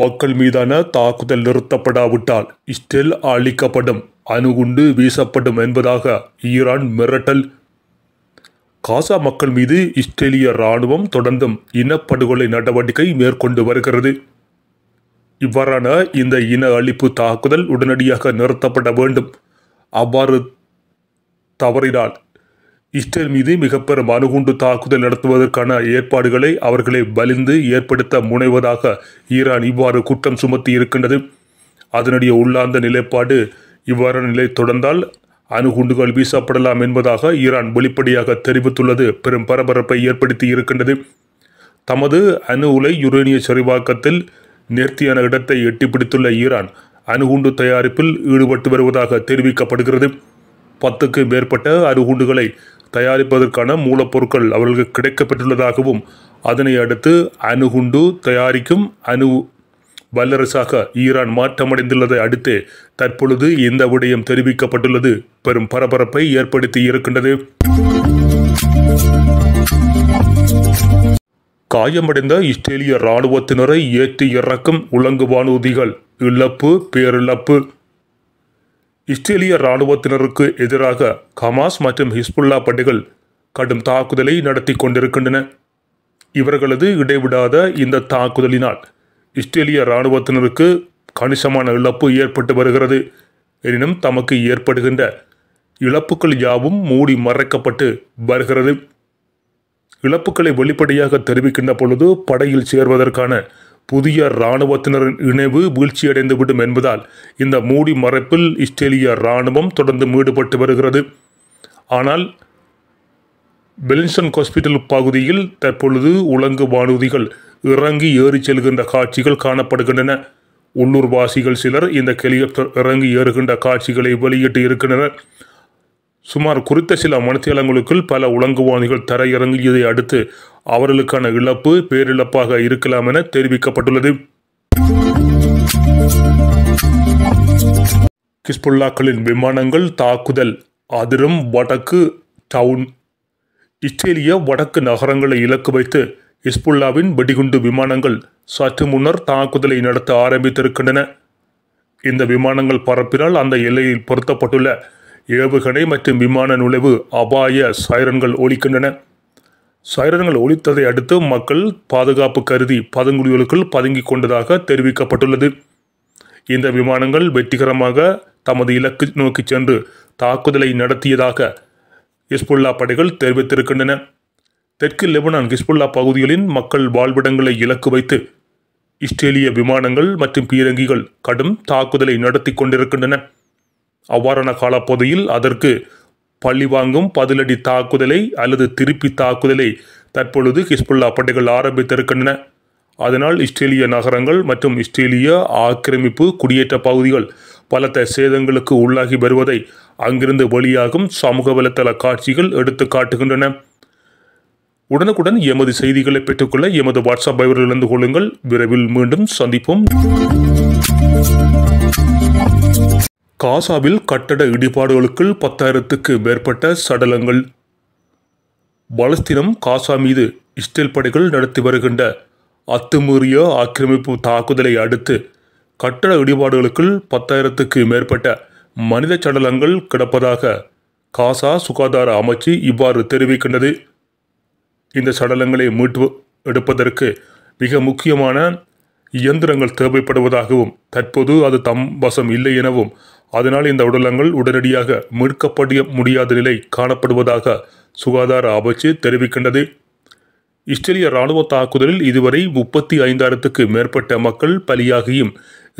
மக்கள் மீதான தாக்குதல் நிறுத்தப்படாவிட்டால் இஸ்ரேல் அழிக்கப்படும் அணுகுண்டு வீசப்படும் என்பதாக ஈரான் மிரட்டல் காசா மக்கள் மீது இஸ்ரேலிய இராணுவம் தொடர்ந்தும் இனப்படுகொலை நடவடிக்கை மேற்கொண்டு வருகிறது இவ்வாறான இந்த இன அழிப்பு தாக்குதல் உடனடியாக நிறுத்தப்பட வேண்டும் அவ்வாறு தவறினால் இஸ்ரேல் மீது மிகப்பெரும் அணுகுண்டு தாக்குதல் நடத்துவதற்கான ஏற்பாடுகளை அவர்களை வலிந்து ஏற்படுத்த முனைவதாக ஈரான் இவ்வாறு குற்றம் சுமத்தி இருக்கின்றது அதனுடைய உள்ளார்ந்த நிலைப்பாடு இவ்வாறான நிலை தொடர்ந்தால் அணுகுண்டுகள் வீசப்படலாம் என்பதாக ஈரான் வெளிப்படையாக தெரிவித்துள்ளது பெரும் பரபரப்பை ஏற்படுத்தி இருக்கின்றது தமது அணு உலை யுரேனிய சரிவாக்கத்தில் நேர்த்தியான இடத்தை எட்டிப்பிடித்துள்ள ஈரான் அணுகுண்டு தயாரிப்பில் ஈடுபட்டு வருவதாக தெரிவிக்கப்படுகிறது பத்துக்கு மேற்பட்ட அருகுண்டுகளை தயாரிப்பதற்கான மூலப்பொருட்கள் அவர்களுக்கு கிடைக்கப்பெற்றுள்ளதாகவும் அதனை அடுத்து அணுகுண்டு தயாரிக்கும் அணு வல்லரசாக ஈரான் மாற்றமடைந்துள்ளதை அடுத்து தற்பொழுது இந்த விடயம் தெரிவிக்கப்பட்டுள்ளது பெரும் பரபரப்பை ஏற்படுத்தி இருக்கின்றது காயமடைந்த இஸ்ரேலிய இராணுவத்தினரை ஏற்றி இறக்கும் உலங்கு வானூதிகள் இழப்பு பேரிழப்பு இஸ்ரேலிய இராணுவத்தினருக்கு எதிராக கமாஸ் மற்றும் ஹிஸ்புல்லா படைகள் கடும் தாக்குதலை நடத்தி கொண்டிருக்கின்றன இவர்களது இடைவிடாத இந்த தாக்குதலினால் இஸ்ரேலிய இராணுவத்தினருக்கு கணிசமான இழப்பு ஏற்பட்டு வருகிறது எனினும் தமக்கு ஏற்படுகின்ற இழப்புகள் யாவும் மூடி மறைக்கப்பட்டு வருகிறது இழப்புகளை வெளிப்படையாக தெரிவிக்கின்ற பொழுது படையில் சேர்வதற்கான புதிய இராணுவத்தினரின் இணைவு வீழ்ச்சியடைந்துவிடும் என்பதால் இந்த மூடி மறைப்பில் இஸ்ரேலிய இராணுவம் தொடர்ந்து ஈடுபட்டு வருகிறது ஆனால் பெலின்சன் ஹாஸ்பிட்டல் பகுதியில் தற்பொழுது உலங்கு வானூதிகள் இறங்கி ஏறி செல்கின்ற காட்சிகள் காணப்படுகின்றன உள்ளூர்வாசிகள் சிலர் இந்த ஹெலிகாப்டர் இறங்கி ஏறுகின்ற காட்சிகளை வெளியிட்டு இருக்கின்றனர் சுமார் குறித்த சில மணித்தியாலங்களுக்குள் பல உலங்குவாணிகள் தரையிறங்கியதை அடுத்து அவர்களுக்கான இழப்பு பேரிழப்பாக இருக்கலாம் என தெரிவிக்கப்பட்டுள்ளது கிஸ்புல்லாக்களின் விமானங்கள் தாக்குதல் அதிரும் வடக்கு டவுன் இஸ்ரேலிய வடக்கு நகரங்களை இலக்கு வைத்து இஸ்புல்லாவின் வெடிகுண்டு விமானங்கள் சற்று முன்னர் தாக்குதலை நடத்த ஆரம்பித்திருக்கின்றன இந்த விமானங்கள் பரப்பினால் அந்த எல்லையில் பொருத்தப்பட்டுள்ள ஏவுகணை மற்றும் விமான நுழைவு அபாய சைரன்கள் ஒலிக்கின்றன சைரன்கள் ஒலித்ததை அடுத்து மக்கள் பாதுகாப்பு கருதி பதுங்குழிகளுக்குள் பதுங்கிக் கொண்டதாக தெரிவிக்கப்பட்டுள்ளது இந்த விமானங்கள் வெற்றிகரமாக தமது இலக்கு நோக்கி சென்று தாக்குதலை நடத்தியதாக ஹிஸ்புல்லா படைகள் தெரிவித்திருக்கின்றன தெற்கு லெபனான் ஹிஸ்புல்லா பகுதிகளின் மக்கள் வாழ்விடங்களை இலக்கு வைத்து இஸ்ரேலிய விமானங்கள் மற்றும் பீரங்கிகள் கடும் தாக்குதலை நடத்தி கொண்டிருக்கின்றன அவ்வாறான காலப்பகுதியில் அதற்கு பழிவாங்கும் பதிலடி தாக்குதலை அல்லது திருப்பி தாக்குதலை தற்பொழுது ஹிஸ்புல்லா படைகள் ஆரம்பித்திருக்கின்றன அதனால் இஸ்ரேலிய நகரங்கள் மற்றும் இஸ்ரேலிய ஆக்கிரமிப்பு குடியேற்ற பகுதிகள் பலத்த சேதங்களுக்கு உள்ளாகி வருவதை அங்கிருந்து வெளியாகும் சமூக வலைத்தள காட்சிகள் எடுத்து காட்டுகின்றன உடனுக்குடன் எமது செய்திகளை பெற்றுக்கொள்ள எமது வாட்ஸ்அப் பைவரில் இருந்து கொள்ளுங்கள் விரைவில் மீண்டும் சந்திப்போம் காசாவில் கட்டட இடிபாடுகளுக்குள் பத்தாயிரத்துக்கு மேற்பட்ட சடலங்கள் பலஸ்தீனம் காசா மீது இஸ்ரேல் படைகள் நடத்தி வருகின்ற அத்துமீறிய ஆக்கிரமிப்பு தாக்குதலை அடுத்து கட்டட இடிபாடுகளுக்குள் பத்தாயிரத்துக்கு மேற்பட்ட மனித சடலங்கள் கிடப்பதாக காசா சுகாதார அமைச்சு இவ்வாறு தெரிவிக்கின்றது இந்த சடலங்களை மீட்டு எடுப்பதற்கு மிக முக்கியமான இயந்திரங்கள் தேவைப்படுவதாகவும் தற்போது அது தம் வசம் இல்லை எனவும் அதனால் இந்த உடலங்கள் உடனடியாக மீட்கப்படிய முடியாத நிலை காணப்படுவதாக சுகாதார அமைச்சு தெரிவிக்கின்றது இஸ்ரேலிய ராணுவ தாக்குதலில் இதுவரை முப்பத்தி ஐந்தாயிரத்துக்கு மேற்பட்ட மக்கள் பலியாகியும்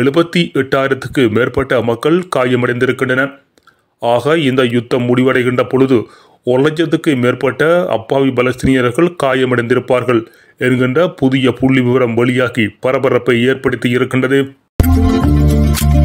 எழுபத்தி எட்டாயிரத்துக்கு மேற்பட்ட மக்கள் காயமடைந்திருக்கின்றனர் ஆக இந்த யுத்தம் முடிவடைகின்ற பொழுது ஒரு லட்சத்துக்கு மேற்பட்ட அப்பாவி பலஸ்தீனியர்கள் காயமடைந்திருப்பார்கள் என்கின்ற புதிய புள்ளி விவரம் வெளியாகி பரபரப்பை ஏற்படுத்தி இருக்கின்றது